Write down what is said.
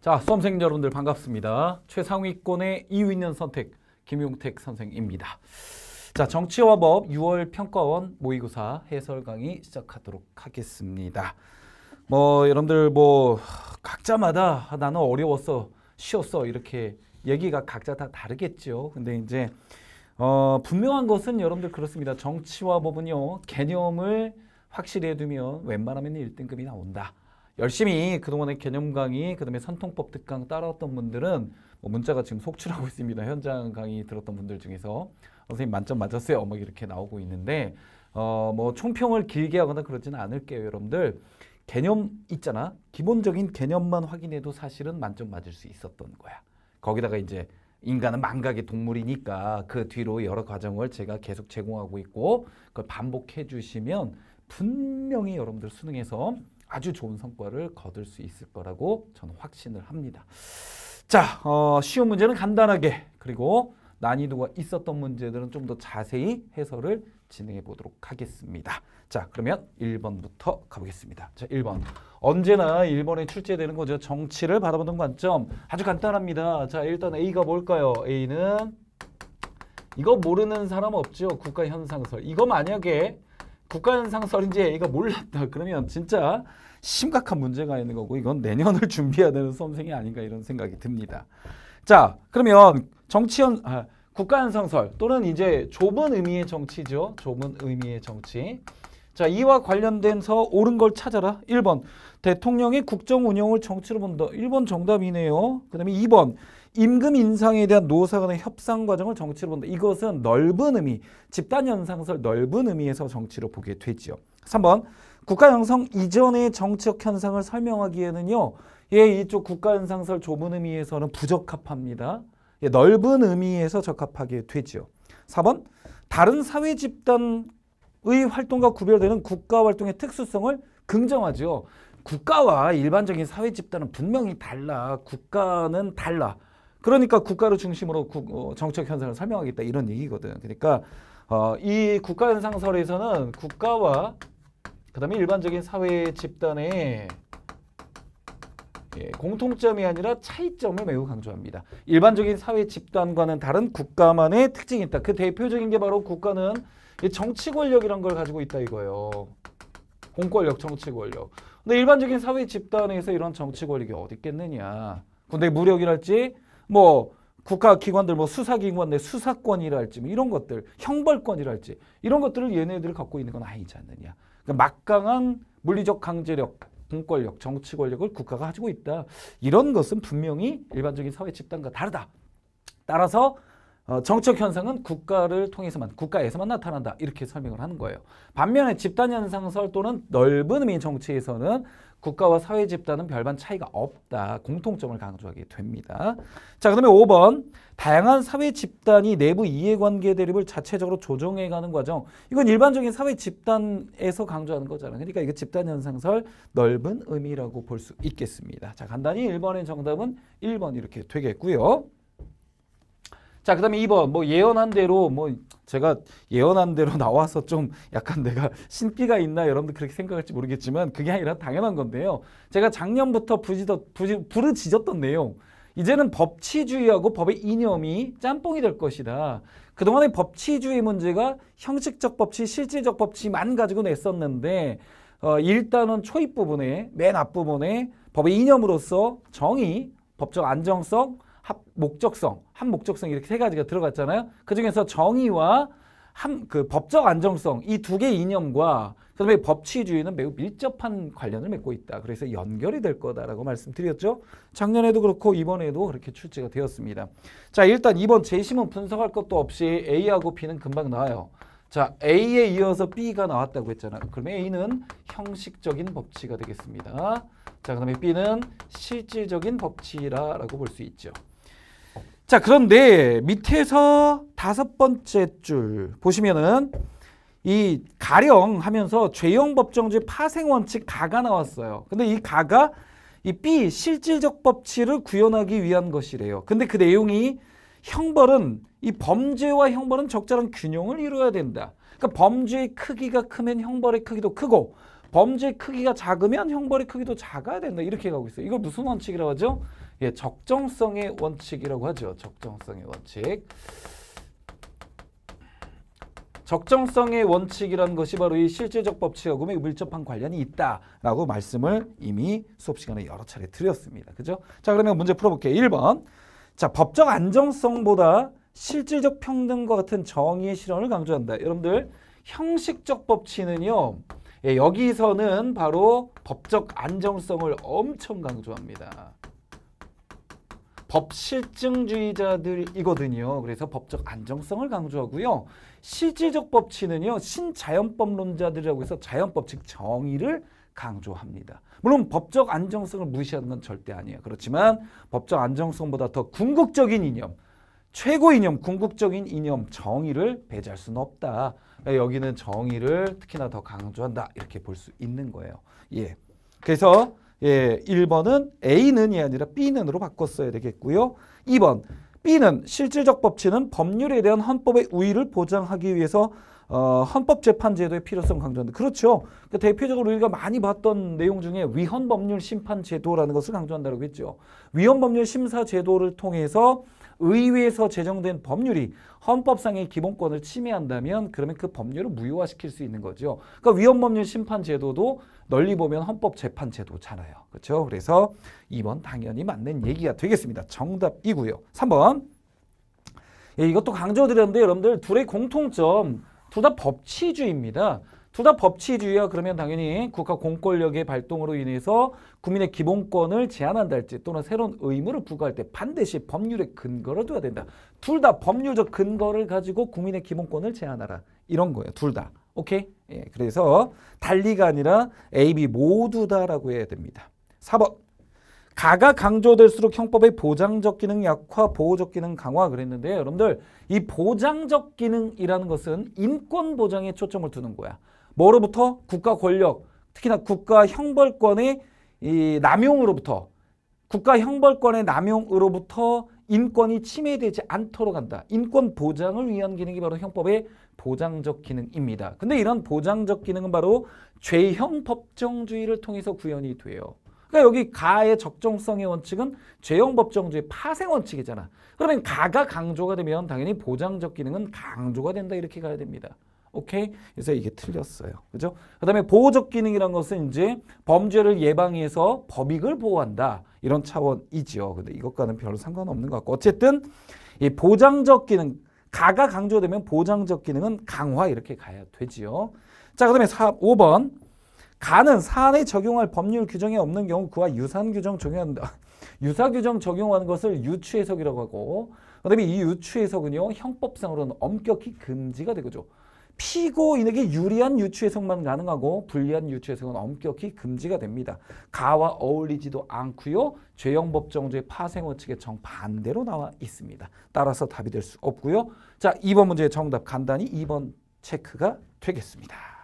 자, 수험생 여러분들 반갑습니다. 최상위권의 이유 년 선택 김용택 선생입니다. 자, 정치와 법 6월 평가원 모의고사 해설 강의 시작하도록 하겠습니다. 뭐 여러분들 뭐 각자마다 아, 나는 어려웠어, 쉬웠어 이렇게 얘기가 각자 다 다르겠죠. 근데 이제 어, 분명한 것은 여러분들 그렇습니다. 정치와 법은요 개념을 확실히 해두면 웬만하면 1등급이 나온다. 열심히 그동안의 개념 강의, 그다음에 산통법 특강 따라왔던 분들은 뭐 문자가 지금 속출하고 있습니다. 현장 강의 들었던 분들 중에서 선생님 만점 맞았어요. 막 이렇게 나오고 있는데 어 뭐 총평을 길게 하거나 그러지는 않을게요, 여러분들. 개념 있잖아. 기본적인 개념만 확인해도 사실은 만점 맞을 수 있었던 거야. 거기다가 이제 인간은 망각의 동물이니까 그 뒤로 여러 과정을 제가 계속 제공하고 있고 그걸 반복해 주시면 분명히 여러분들 수능에서 아주 좋은 성과를 거둘 수 있을 거라고 저는 확신을 합니다. 자, 어, 쉬운 문제는 간단하게 그리고 난이도가 있었던 문제들은 좀 더 자세히 해설을 진행해 보도록 하겠습니다. 자, 그러면 1번부터 가보겠습니다. 자, 1번. 언제나 1번에 출제되는 거죠. 정치를 바라보는 관점. 아주 간단합니다. 자, 일단 A가 뭘까요? A는 이거 모르는 사람 없죠. 국가 현상설. 이거 만약에 국가현상설인지 A가 몰랐다. 그러면 진짜 심각한 문제가 있는 거고 이건 내년을 준비해야 되는 수생이 아닌가 이런 생각이 듭니다. 자, 그러면 정치현 아, 국가현상설 또는 이제 좁은 의미의 정치죠. 좁은 의미의 정치. 자, 이와 관련된서 옳은 걸 찾아라. 1번. 대통령이 국정 운영을 정치로 본다. 1번 정답이네요. 그다음에 2번. 임금 인상에 대한 노사 간의 협상 과정을 정치로 본다. 이것은 넓은 의미, 집단 현상설 넓은 의미에서 정치로 보게 되지요. 3번. 국가 형성 이전의 정치적 현상을 설명하기에는요. 예, 이쪽 국가 현상설 좁은 의미에서는 부적합합니다. 예, 넓은 의미에서 적합하게 되지요. 4번. 다른 사회 집단 국가의 활동과 구별되는 국가 활동의 특수성을 긍정하죠. 국가와 일반적인 사회 집단은 분명히 달라. 국가는 달라. 그러니까 국가를 중심으로 국, 어, 정책 현상을 설명하겠다 이런 얘기거든. 그러니까 어, 이 국가 현상설에서는 국가와 그다음에 일반적인 사회 집단의 예, 공통점이 아니라 차이점을 매우 강조합니다. 일반적인 사회 집단과는 다른 국가만의 특징이 있다. 그 대표적인 게 바로 국가는 정치 권력이란 걸 가지고 있다 이거예요. 공권력, 정치 권력. 근데 일반적인 사회 집단에서 이런 정치 권력이 어디 있겠느냐. 근데 무력이랄지 뭐 국가 기관들 뭐 수사기관 내 수사권이랄지 뭐 이런 것들 형벌권이랄지 이런 것들을 얘네들이 갖고 있는 건 아니지 않느냐. 그러니까 막강한 물리적 강제력 공권력, 정치 권력을 국가가 가지고 있다. 이런 것은 분명히 일반적인 사회 집단과 다르다. 따라서 어, 정적 현상은 국가를 통해서만 국가에서만 나타난다 이렇게 설명을 하는 거예요. 반면에 집단 현상설 또는 넓은 의미 정치에서는 국가와 사회 집단은 별반 차이가 없다. 공통점을 강조하게 됩니다. 자, 그다음에 5번. 다양한 사회 집단이 내부 이해관계 대립을 자체적으로 조정해 가는 과정. 이건 일반적인 사회 집단에서 강조하는 거잖아요. 그러니까 이거 집단 현상설 넓은 의미라고 볼 수 있겠습니다. 자, 간단히 1번의 정답은 1번 이렇게 되겠고요. 자, 그 다음에 2번. 뭐 예언한 대로 뭐 제가 예언한 대로 나와서 좀 약간 내가 신비가 있나 여러분들 그렇게 생각할지 모르겠지만 그게 아니라 당연한 건데요. 제가 작년부터 부지덧, 부지, 부르짖었던 내용. 이제는 법치주의하고 법의 이념이 짬뽕이 될 것이다. 그동안의 법치주의 문제가 형식적 법치, 실질적 법치만 가지고 냈었는데 어, 일단은 초입 부분에 맨 앞부분에 법의 이념으로서 정의, 법적 안정성, 합, 목적성, 한 목적성 이렇게 세 가지가 들어갔잖아요. 그 중에서 정의와 한, 그 법적 안정성 이 두 개의 이념과 그다음에 법치주의는 매우 밀접한 관련을 맺고 있다. 그래서 연결이 될 거다라고 말씀드렸죠. 작년에도 그렇고 이번에도 그렇게 출제가 되었습니다. 자 일단 이번 제시문 분석할 것도 없이 A하고 B는 금방 나와요. 자 A에 이어서 B가 나왔다고 했잖아요. 그러면 A는 형식적인 법치가 되겠습니다. 자, 그 다음에 B는 실질적인 법치라라고 볼 수 있죠. 자, 그런데 네, 밑에서 다섯 번째 줄 보시면은 이 가령 하면서 죄형 법정주의 파생 원칙 가가 나왔어요. 근데 이 가가 이 B 실질적 법치를 구현하기 위한 것이래요. 근데 그 내용이 형벌은 이 범죄와 형벌은 적절한 균형을 이루어야 된다. 그러니까 범죄의 크기가 크면 형벌의 크기도 크고 범죄 크기가 작으면 형벌의 크기도 작아야 된다. 이렇게 가고 있어요. 이걸 무슨 원칙이라고 하죠? 예, 적정성의 원칙이라고 하죠. 적정성의 원칙. 적정성의 원칙이라는 것이 바로 이 실질적 법칙하고 밀접한 관련이 있다라고 말씀을 이미 수업 시간에 여러 차례 드렸습니다. 그죠? 자, 그러면 문제 풀어볼게요. 1번. 자, 법적 안정성보다 실질적 평등과 같은 정의의 실현을 강조한다. 여러분들, 형식적 법치는요. 예, 여기서는 바로 법적 안정성을 엄청 강조합니다. 법실증주의자들이거든요. 그래서 법적 안정성을 강조하고요. 시지적 법치는요. 신자연법론자들이라고 해서 자연법 칙 정의를 강조합니다. 물론 법적 안정성을 무시하는 건 절대 아니에요. 그렇지만 법적 안정성보다 더 궁극적인 이념 최고 이념, 궁극적인 이념, 정의를 배제할 수는 없다. 그러니까 여기는 정의를 특히나 더 강조한다. 이렇게 볼 수 있는 거예요. 예. 그래서 예, 1번은 A는이 아니라 B는으로 바꿨어야 되겠고요. 2번 B는 실질적 법치는 법률에 대한 헌법의 우위를 보장하기 위해서 어, 헌법재판제도의 필요성 강조한다. 그렇죠. 그러니까 대표적으로 우리가 많이 봤던 내용 중에 위헌법률 심판제도라는 것을 강조한다고 했죠. 위헌법률 심사제도를 통해서 의회에서 제정된 법률이 헌법상의 기본권을 침해한다면 그러면 그 법률을 무효화시킬 수 있는 거죠. 그러니까 위헌법률 심판 제도도 널리 보면 헌법 재판 제도잖아요. 그렇죠? 그래서 2번 당연히 맞는 얘기가 되겠습니다. 정답이고요. 3번 예, 이것도 강조드렸는데 여러분들 둘의 공통점 둘 다 법치주의입니다. 둘다 법치주의야 그러면 당연히 국가 공권력의 발동으로 인해서 국민의 기본권을 제한한달지 또는 새로운 의무를 부과할 때 반드시 법률의 근거를 둬야 된다. 둘 다 법률적 근거를 가지고 국민의 기본권을 제한하라. 이런 거예요. 둘 다. 오케이? 예, 그래서 달리가 아니라 A, B 모두 다라고 해야 됩니다. 4번. 가가 강조될수록 형법의 보장적 기능 약화, 보호적 기능 강화 그랬는데 여러분들 이 보장적 기능이라는 것은 인권 보장에 초점을 두는 거야. 뭐로부터 국가 권력, 특히나 국가 형벌권의 이 남용으로부터 국가 형벌권의 남용으로부터 인권이 침해되지 않도록 한다. 인권 보장을 위한 기능이 바로 형법의 보장적 기능입니다. 근데 이런 보장적 기능은 바로 죄형 법정주의를 통해서 구현이 돼요. 그러니까 여기 가의 적정성의 원칙은 죄형 법정주의 파생 원칙이잖아. 그러면 가가 강조가 되면 당연히 보장적 기능은 강조가 된다 이렇게 가야 됩니다. 오케이? 그래서 이게 틀렸어요. 그죠? 그 다음에 보호적 기능이란 것은 이제 범죄를 예방해서 법익을 보호한다. 이런 차원이지요. 근데 이것과는 별로 상관없는 것 같고. 어쨌든 이 보장적 기능, 가가 강조되면 보장적 기능은 강화 이렇게 가야 되지요. 자, 그 다음에 5번. 가는 사안에 적용할 법률 규정이 없는 경우 그와 유사한 규정 적용한다. 유사 규정 적용하는 것을 유추해석이라고 하고 그 다음에 이 유추해석은요. 형법상으로는 엄격히 금지가 되고죠. 피고인에게 유리한 유추 해석만 가능하고 불리한 유추 해석은 엄격히 금지가 됩니다. 가와 어울리지도 않고요. 죄형법정조의파생원칙에 정반대로 나와 있습니다. 따라서 답이 될 수 없고요. 자, 2번 문제의 정답 간단히 2번 체크가 되겠습니다.